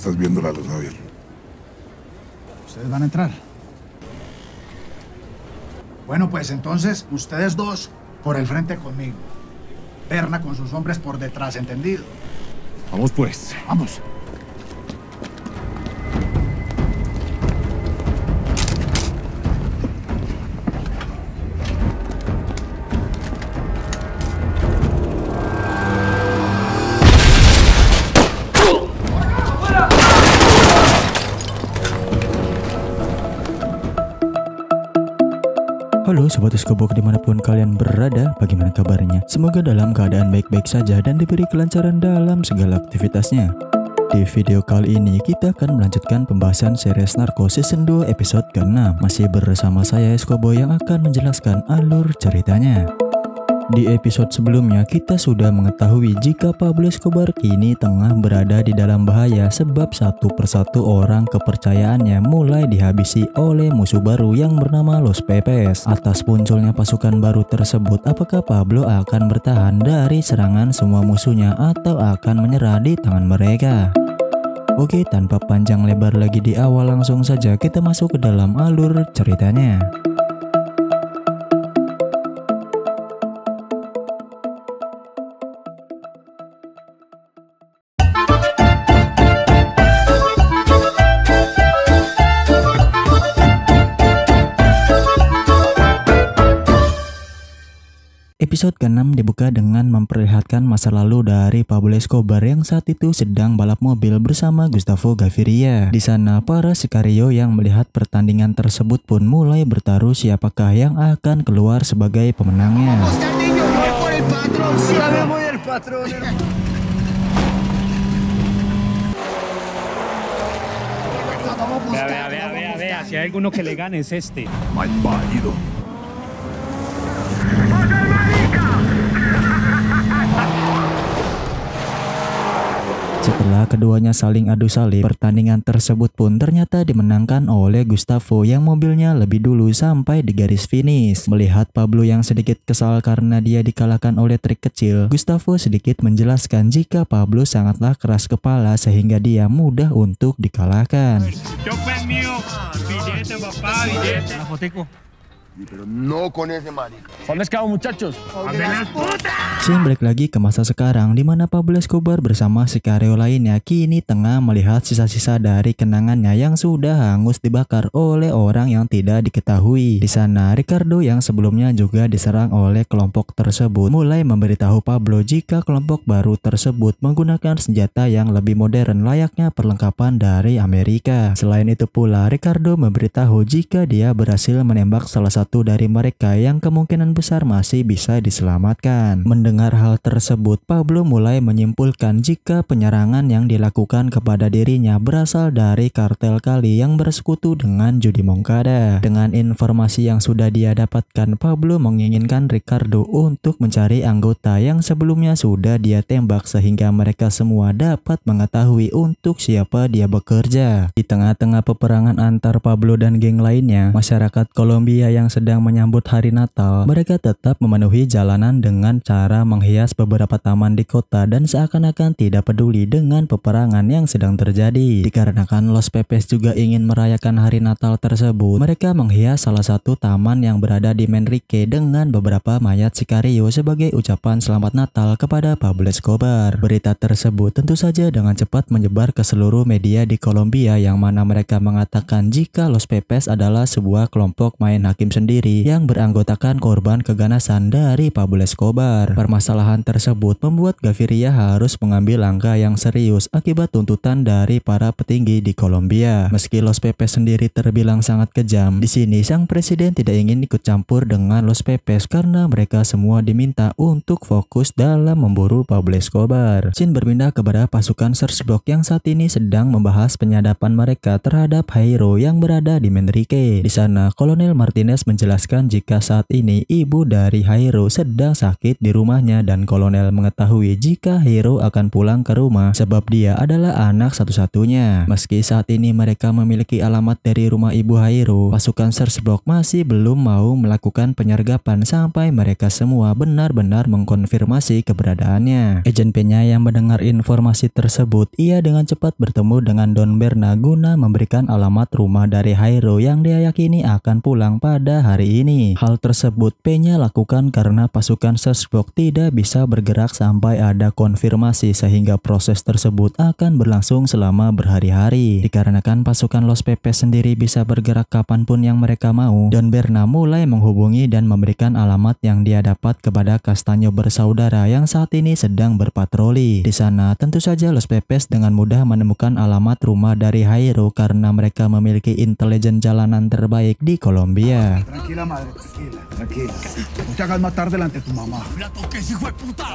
estás viendo la luz, Javier. ¿Ustedes van a entrar? Bueno, pues entonces, ustedes dos por el frente conmigo. Perna con sus hombres por detrás, ¿entendido? Vamos pues. Vamos. Sobat Eskobok dimanapun kalian berada, bagaimana kabarnya? Semoga dalam keadaan baik-baik saja dan diberi kelancaran dalam segala aktivitasnya. Di video kali ini kita akan melanjutkan pembahasan series Narko Season 2 episode ke-6 Masih bersama saya Eskobo yang akan menjelaskan alur ceritanya di episode sebelumnya, kita sudah mengetahui jika Pablo Escobar kini tengah berada di dalam bahaya sebab satu persatu orang kepercayaannya mulai dihabisi oleh musuh baru yang bernama Los Pepes. Atas munculnya pasukan baru tersebut, apakah Pablo akan bertahan dari serangan semua musuhnya atau akan menyerah di tangan mereka? Oke, tanpa panjang lebar lagi di awal langsung saja kita masuk ke dalam alur ceritanya. Episode ke-6 dibuka dengan memperlihatkan masa lalu dari Pablo Escobar yang saat itu sedang balap mobil bersama Gustavo Gaviria. Di sana, para Sicario yang melihat pertandingan tersebut pun mulai bertaruh siapakah yang akan keluar sebagai pemenangnya. Vea, keduanya saling adu salib, pertandingan tersebut pun ternyata dimenangkan oleh Gustavo yang mobilnya lebih dulu sampai di garis finish. Melihat Pablo yang sedikit kesal karena dia dikalahkan oleh trik kecil, Gustavo sedikit menjelaskan jika Pablo sangatlah keras kepala sehingga dia mudah untuk dikalahkan. Nah, pero no con ese marica. ¿Dónde muchachos? ¡Dónde las lagi ke masa sekarang di mana Pablo Escobar bersama Sicario lainnya kini tengah melihat sisa-sisa dari kenangannya yang sudah hangus dibakar oleh orang yang tidak diketahui. Di sana Ricardo yang sebelumnya juga diserang oleh kelompok tersebut mulai memberitahu Pablo jika kelompok baru tersebut menggunakan senjata yang lebih modern layaknya perlengkapan dari Amerika. Selain itu pula Ricardo memberitahu jika dia berhasil menembak salah satu satu dari mereka yang kemungkinan besar masih bisa diselamatkan. Mendengar hal tersebut, Pablo mulai menyimpulkan jika penyerangan yang dilakukan kepada dirinya berasal dari kartel kali yang bersekutu dengan judi Mongkada. Dengan informasi yang sudah dia dapatkan, Pablo menginginkan Ricardo untuk mencari anggota yang sebelumnya sudah dia tembak sehingga mereka semua dapat mengetahui untuk siapa dia bekerja. Di tengah-tengah peperangan antar Pablo dan geng lainnya, masyarakat Kolombia yang sedang menyambut hari Natal, mereka tetap memenuhi jalanan dengan cara menghias beberapa taman di kota dan seakan-akan tidak peduli dengan peperangan yang sedang terjadi. Dikarenakan Los Pepes juga ingin merayakan hari Natal tersebut, mereka menghias salah satu taman yang berada di Menrique dengan beberapa mayat Sicario sebagai ucapan selamat Natal kepada Pablo Escobar. Berita tersebut tentu saja dengan cepat menyebar ke seluruh media di Kolombia yang mana mereka mengatakan jika Los Pepes adalah sebuah kelompok main hakim sendiri yang beranggotakan korban keganasan dari Pablo Escobar. Permasalahan tersebut membuat Gaviria harus mengambil langkah yang serius akibat tuntutan dari para petinggi di Kolombia. Meski Los Pepe sendiri terbilang sangat kejam, di sini sang presiden tidak ingin ikut campur dengan Los Pepes karena mereka semua diminta untuk fokus dalam memburu Pablo Escobar. Sin berpindah kepada pasukan Search Block yang saat ini sedang membahas penyadapan mereka terhadap Hairo yang berada di Menrique. Di sana, Kolonel Martinez menjelaskan jika saat ini ibu dari Hairo sedang sakit di rumahnya dan kolonel mengetahui jika Hairo akan pulang ke rumah sebab dia adalah anak satu-satunya. Meski saat ini mereka memiliki alamat dari rumah ibu Hairo, pasukan Search Block masih belum mau melakukan penyergapan sampai mereka semua benar-benar mengkonfirmasi keberadaannya. Ejen Penya yang mendengar informasi tersebut, ia dengan cepat bertemu dengan Don Berna guna memberikan alamat rumah dari Hairo yang dia yakini akan pulang pada hari ini. Hal tersebut P-nya lakukan karena pasukan Searchbox tidak bisa bergerak sampai ada konfirmasi sehingga proses tersebut akan berlangsung selama berhari-hari. Dikarenakan pasukan Los Pepes sendiri bisa bergerak kapanpun yang mereka mau dan Berna mulai menghubungi dan memberikan alamat yang dia dapat kepada Castanyo bersaudara yang saat ini sedang berpatroli. Di sana tentu saja Los Pepes dengan mudah menemukan alamat rumah dari Hairo karena mereka memiliki intelijen jalanan terbaik di Kolombia. Tranquila, madre, tranquila, tranquila. No te hagas matar delante de tu mamá.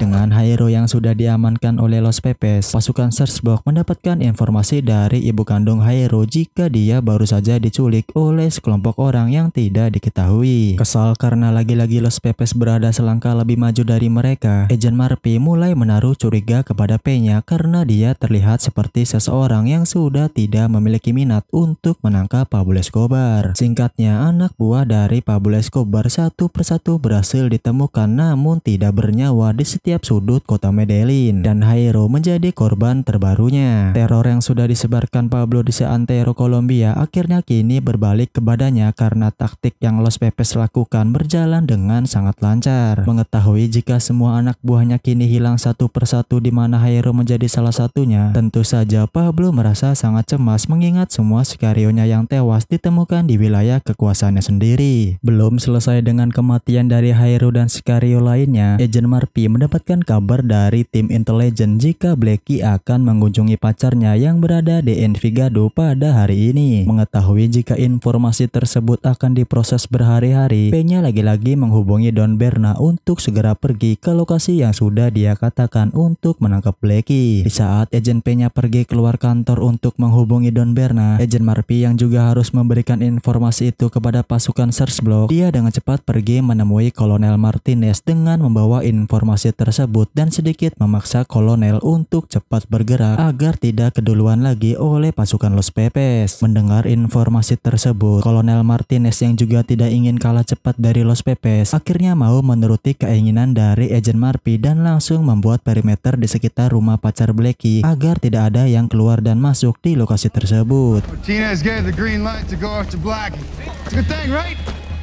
Dengan Hayro yang sudah diamankan oleh Los Pepes, pasukan Searchbox mendapatkan informasi dari ibu kandung Hayro jika dia baru saja diculik oleh sekelompok orang yang tidak diketahui. Kesal karena lagi-lagi Los Pepes berada selangkah lebih maju dari mereka, Agent Marpi mulai menaruh curiga kepada Penya karena dia terlihat seperti seseorang yang sudah tidak memiliki minat untuk menangkap Pablo Escobar. Singkatnya, anak buah dari dari Pablo Escobar satu persatu berhasil ditemukan namun tidak bernyawa di setiap sudut kota Medellin dan Jairo menjadi korban terbarunya. Teror yang sudah disebarkan Pablo di seantero Kolombia akhirnya kini berbalik kepadanya karena taktik yang Los Pepes lakukan berjalan dengan sangat lancar. Mengetahui jika semua anak buahnya kini hilang satu persatu di mana Jairo menjadi salah satunya, tentu saja Pablo merasa sangat cemas mengingat semua sikarionya yang tewas ditemukan di wilayah kekuasaannya sendiri. Belum selesai dengan kematian dari Hairu dan Sicario lainnya, Agent Murphy mendapatkan kabar dari tim intelijen jika Blackie akan mengunjungi pacarnya yang berada di Envigado pada hari ini. Mengetahui jika informasi tersebut akan diproses berhari-hari, Penya lagi-lagi menghubungi Don Berna untuk segera pergi ke lokasi yang sudah dia katakan untuk menangkap Blackie. Di saat Agent Penya pergi keluar kantor untuk menghubungi Don Berna, Agent Murphy yang juga harus memberikan informasi itu kepada pasukan Block, dia dengan cepat pergi menemui Kolonel Martinez dengan membawa informasi tersebut dan sedikit memaksa Kolonel untuk cepat bergerak agar tidak keduluan lagi oleh pasukan Los Pepes. Mendengar informasi tersebut, Kolonel Martinez yang juga tidak ingin kalah cepat dari Los Pepes, akhirnya mau menuruti keinginan dari Agent Marpi dan langsung membuat perimeter di sekitar rumah pacar Blackie agar tidak ada yang keluar dan masuk di lokasi tersebut. Martinez gave the green light to go after Blackie. It's a good thing, right?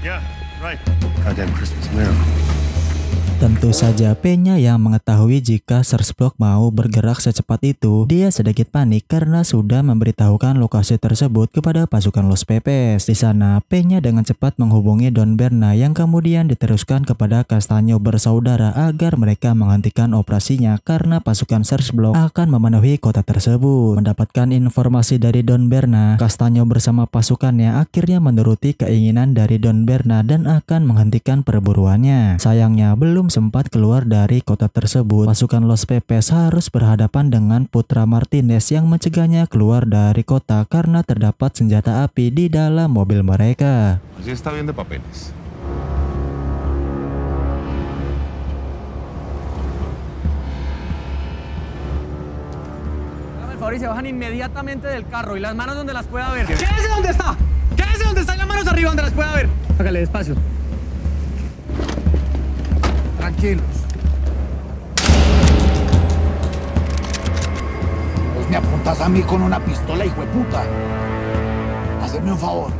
Yeah, right. Goddamn Christmas miracle. Tentu saja P-nya yang mengetahui jika search block mau bergerak secepat itu, dia sedikit panik karena sudah memberitahukan lokasi tersebut kepada pasukan Los Pepes. Di sana, P-nya dengan cepat menghubungi Don Berna yang kemudian diteruskan kepada Castanyo bersaudara agar mereka menghentikan operasinya karena pasukan search block akan memenuhi kota tersebut. Mendapatkan informasi dari Don Berna, Castanyo bersama pasukannya akhirnya menuruti keinginan dari Don Berna dan akan menghentikan perburuannya. Sayangnya, belum sempat keluar dari kota tersebut, pasukan Los Pepes harus berhadapan dengan Putra Martinez yang mencegahnya keluar dari kota karena terdapat senjata api di dalam mobil mereka. Así está bien de y se bajan inmediatamente del carro y las manos donde las pueda ver. Quédese donde está. Quédese donde están las manos arriba donde las pueda ver. Hágale despacio. Tranquilos. Pues me apuntas a mí con una pistola, hijo de puta. Haceme un favor.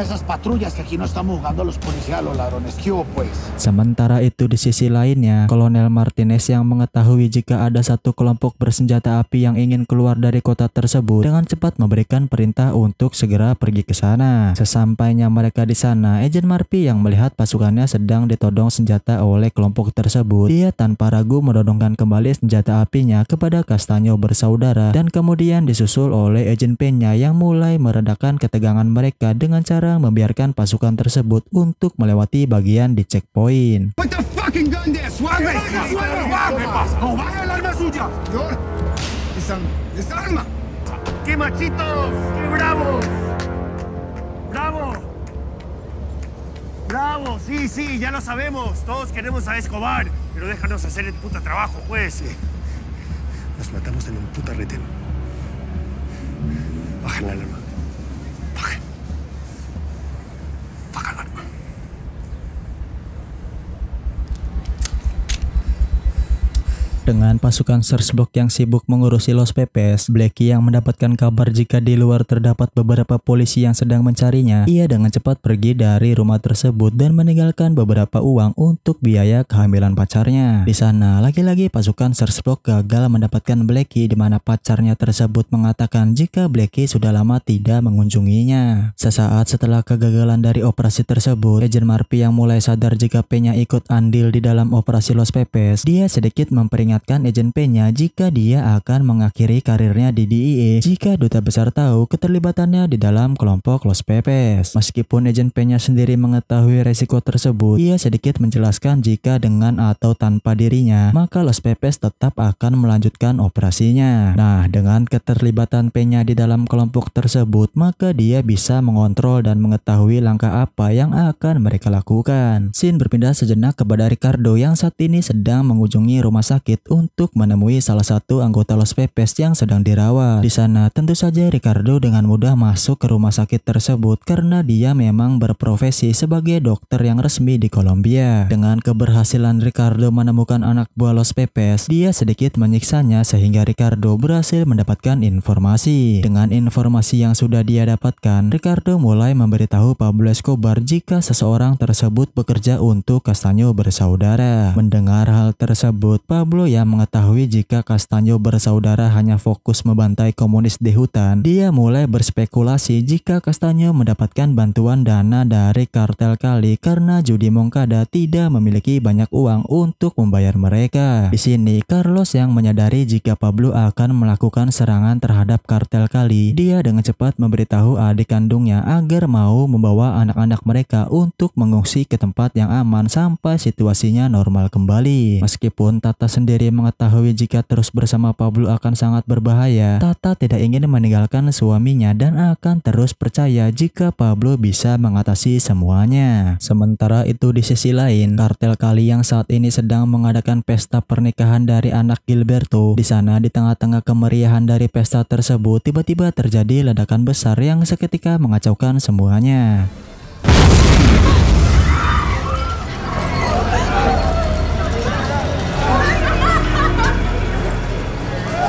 esas patrullas que aquí no estamos jugando los policías, los ladrones. ¿Qué pues? Sementara itu di sisi lainnya, Kolonel Martinez yang mengetahui jika ada satu kelompok bersenjata api yang ingin keluar dari kota tersebut dengan cepat memberikan perintah untuk segera pergi ke sana. Sesampainya mereka di sana, Agent Marpi yang melihat pasukannya sedang ditodong senjata oleh kelompok tersebut, dia tanpa ragu mendodongkan kembali senjata apinya kepada Castanyo bersaudara dan kemudian disusul oleh Agent Penya yang mulai meredakan ketegangan mereka dengan dengan cara membiarkan pasukan tersebut untuk melewati bagian di checkpoint. Bravo, sí, sí, ya lo sabemos. Todos queremos a Escobar, pero déjanos hacer el puta trabajo, pues. Nos matamos en un puta retén. Bajen la alarma. Bajen. Fuck, I Dengan pasukan Sersbok yang sibuk mengurusi Los Pepes, Blackie yang mendapatkan kabar jika di luar terdapat beberapa polisi yang sedang mencarinya, ia dengan cepat pergi dari rumah tersebut dan meninggalkan beberapa uang untuk biaya kehamilan pacarnya. Di sana, lagi-lagi pasukan Sersbok gagal mendapatkan Blackie di mana pacarnya tersebut mengatakan jika Blackie sudah lama tidak mengunjunginya. Sesaat setelah kegagalan dari operasi tersebut, Agent Marpi yang mulai sadar jika p ikut andil di dalam operasi Los Pepes, dia sedikit memperingatkan mengingatkan Agent P-nya jika dia akan mengakhiri karirnya di DIE jika duta besar tahu keterlibatannya di dalam kelompok Los Pepes. Meskipun Agent P-nya sendiri mengetahui resiko tersebut, ia sedikit menjelaskan jika dengan atau tanpa dirinya, maka Los Pepes tetap akan melanjutkan operasinya. Nah, dengan keterlibatan P-nya di dalam kelompok tersebut, maka dia bisa mengontrol dan mengetahui langkah apa yang akan mereka lakukan. Sin berpindah sejenak kepada Ricardo yang saat ini sedang mengunjungi rumah sakit untuk menemui salah satu anggota Los Pepes yang sedang dirawat. Di sana, tentu saja Ricardo dengan mudah masuk ke rumah sakit tersebut karena dia memang berprofesi sebagai dokter yang resmi di Kolombia. Dengan keberhasilan Ricardo menemukan anak buah Los Pepes, dia sedikit menyiksanya sehingga Ricardo berhasil mendapatkan informasi. Dengan informasi yang sudah dia dapatkan, Ricardo mulai memberitahu Pablo Escobar jika seseorang tersebut bekerja untuk Castanyo bersaudara. Mendengar hal tersebut, Pablo yang ia mengetahui jika Castanyo bersaudara hanya fokus membantai komunis di hutan, dia mulai berspekulasi jika Castanyo mendapatkan bantuan dana dari kartel kali karena judi Moncada tidak memiliki banyak uang untuk membayar mereka. Di sini, Carlos yang menyadari jika Pablo akan melakukan serangan terhadap kartel kali, dia dengan cepat memberitahu adik kandungnya agar mau membawa anak-anak mereka untuk mengungsi ke tempat yang aman sampai situasinya normal kembali. Meskipun Tata sendiri sendiri mengetahui jika terus bersama Pablo akan sangat berbahaya, Tata tidak ingin meninggalkan suaminya dan akan terus percaya jika Pablo bisa mengatasi semuanya. Sementara itu di sisi lain, kartel kali yang saat ini sedang mengadakan pesta pernikahan dari anak Gilberto. Di sana di tengah-tengah kemeriahan dari pesta tersebut, tiba-tiba terjadi ledakan besar yang seketika mengacaukan semuanya.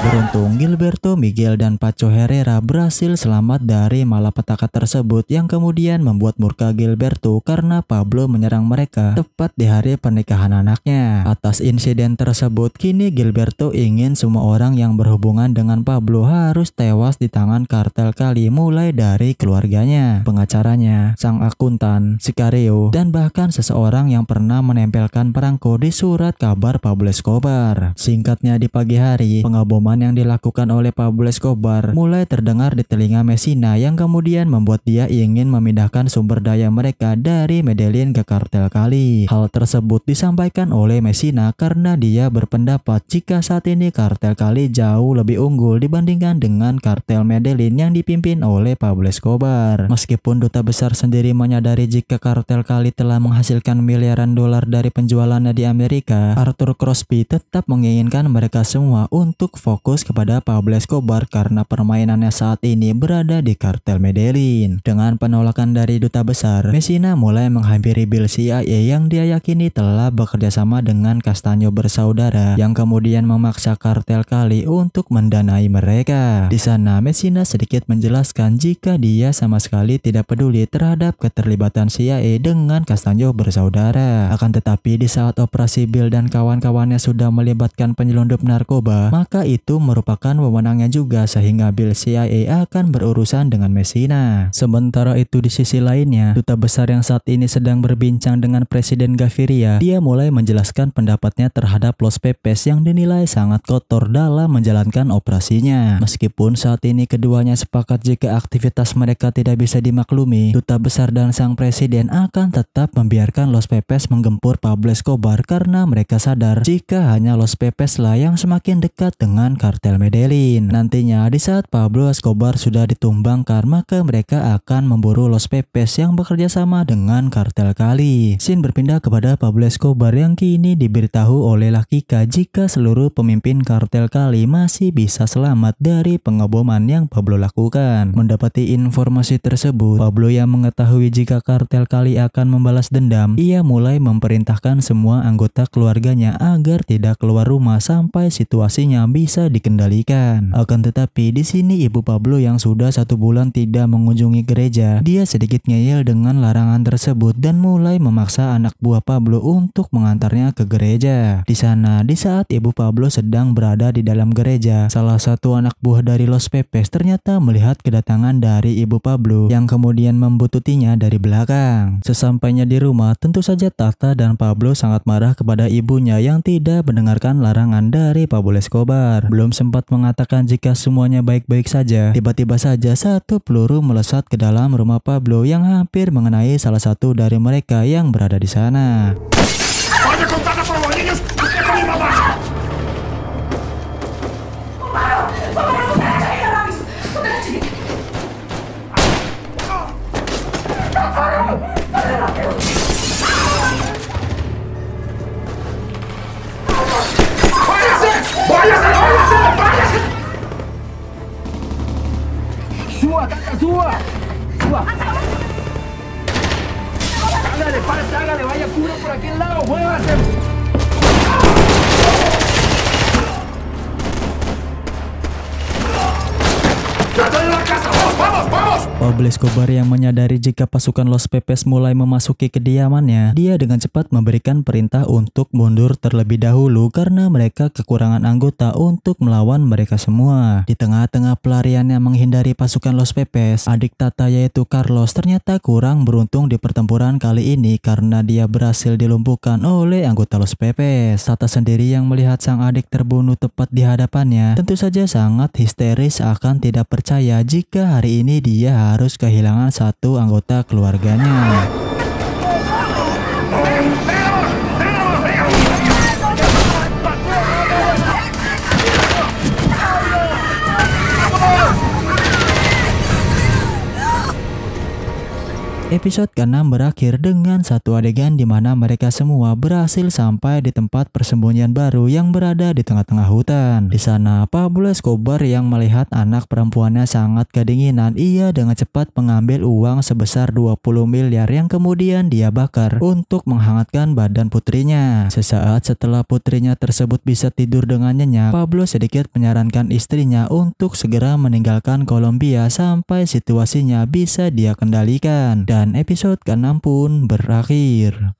Beruntung Gilberto Miguel dan Paco Herrera berhasil selamat dari malapetaka tersebut yang kemudian membuat murka Gilberto karena Pablo menyerang mereka tepat di hari pernikahan anaknya. Atas insiden tersebut, kini Gilberto ingin semua orang yang berhubungan dengan Pablo harus tewas di tangan kartel kali mulai dari keluarganya, pengacaranya, sang akuntan, Sicario, dan bahkan seseorang yang pernah menempelkan perangko di surat kabar Pablo Escobar. Singkatnya di pagi hari, pengaboman Ancaman yang dilakukan oleh Pablo Escobar mulai terdengar di telinga Messina yang kemudian membuat dia ingin memindahkan sumber daya mereka dari Medellin ke kartel kali. Hal tersebut disampaikan oleh Messina karena dia berpendapat jika saat ini kartel kali jauh lebih unggul dibandingkan dengan kartel Medellin yang dipimpin oleh Pablo Escobar. Meskipun duta besar sendiri menyadari jika kartel kali telah menghasilkan miliaran dolar dari penjualannya di Amerika, Arthur Crosby tetap menginginkan mereka semua untuk fokus fokus kepada Pablo Escobar karena permainannya saat ini berada di kartel Medellin. Dengan penolakan dari duta besar, Messina mulai menghampiri Bill CIA yang dia yakini telah bekerja sama dengan Castanyo bersaudara yang kemudian memaksa kartel kali untuk mendanai mereka. Di sana, Messina sedikit menjelaskan jika dia sama sekali tidak peduli terhadap keterlibatan CIA dengan Castanyo bersaudara. Akan tetapi di saat operasi Bill dan kawan-kawannya sudah melibatkan penyelundup narkoba, maka itu itu merupakan wewenangnya juga sehingga Bill CIA akan berurusan dengan Messina. Sementara itu di sisi lainnya, duta besar yang saat ini sedang berbincang dengan Presiden Gaviria, dia mulai menjelaskan pendapatnya terhadap Los Pepes yang dinilai sangat kotor dalam menjalankan operasinya. Meskipun saat ini keduanya sepakat jika aktivitas mereka tidak bisa dimaklumi, duta besar dan sang presiden akan tetap membiarkan Los Pepes menggempur Pablo Escobar karena mereka sadar jika hanya Los Pepes lah yang semakin dekat dengan kartel Medellin. Nantinya di saat Pablo Escobar sudah ditumbangkan maka mereka akan memburu Los Pepes yang bekerja sama dengan kartel Kali. Sin berpindah kepada Pablo Escobar yang kini diberitahu oleh Lakika jika seluruh pemimpin kartel Kali masih bisa selamat dari pengeboman yang Pablo lakukan. Mendapati informasi tersebut, Pablo yang mengetahui jika kartel Kali akan membalas dendam, ia mulai memerintahkan semua anggota keluarganya agar tidak keluar rumah sampai situasinya bisa bisa dikendalikan. Akan tetapi di sini Ibu Pablo yang sudah satu bulan tidak mengunjungi gereja, dia sedikit ngeyel dengan larangan tersebut dan mulai memaksa anak buah Pablo untuk mengantarnya ke gereja. Di sana, di saat Ibu Pablo sedang berada di dalam gereja, salah satu anak buah dari Los Pepes ternyata melihat kedatangan dari Ibu Pablo yang kemudian membututinya dari belakang. Sesampainya di rumah, tentu saja Tata dan Pablo sangat marah kepada ibunya yang tidak mendengarkan larangan dari Pablo Escobar. Belum sempat mengatakan jika semuanya baik-baik saja, tiba-tiba saja satu peluru melesat ke dalam rumah Pablo yang hampir mengenai salah satu dari mereka yang berada di sana. suba, suba. Suba. Hágale, vaya cura por aquel lado, muévase. ¡Trató de la casa! vamos, vamos! Pablo Escobar yang menyadari jika pasukan Los Pepes mulai memasuki kediamannya, dia dengan cepat memberikan perintah untuk mundur terlebih dahulu karena mereka kekurangan anggota untuk melawan mereka semua. Di tengah-tengah pelariannya menghindari pasukan Los Pepes, adik Tata yaitu Carlos ternyata kurang beruntung di pertempuran kali ini karena dia berhasil dilumpuhkan oleh anggota Los Pepes. Tata sendiri yang melihat sang adik terbunuh tepat di hadapannya, tentu saja sangat histeris akan tidak percaya jika hari ini ini dia harus kehilangan satu anggota keluarganya. Episode ke-6 berakhir dengan satu adegan di mana mereka semua berhasil sampai di tempat persembunyian baru yang berada di tengah-tengah hutan. Di sana, Pablo Escobar yang melihat anak perempuannya sangat kedinginan, ia dengan cepat mengambil uang sebesar 20 miliar yang kemudian dia bakar untuk menghangatkan badan putrinya. Sesaat setelah putrinya tersebut bisa tidur dengan nyenyak, Pablo sedikit menyarankan istrinya untuk segera meninggalkan Kolombia sampai situasinya bisa dia kendalikan. Dan dan episode ke-6 pun berakhir.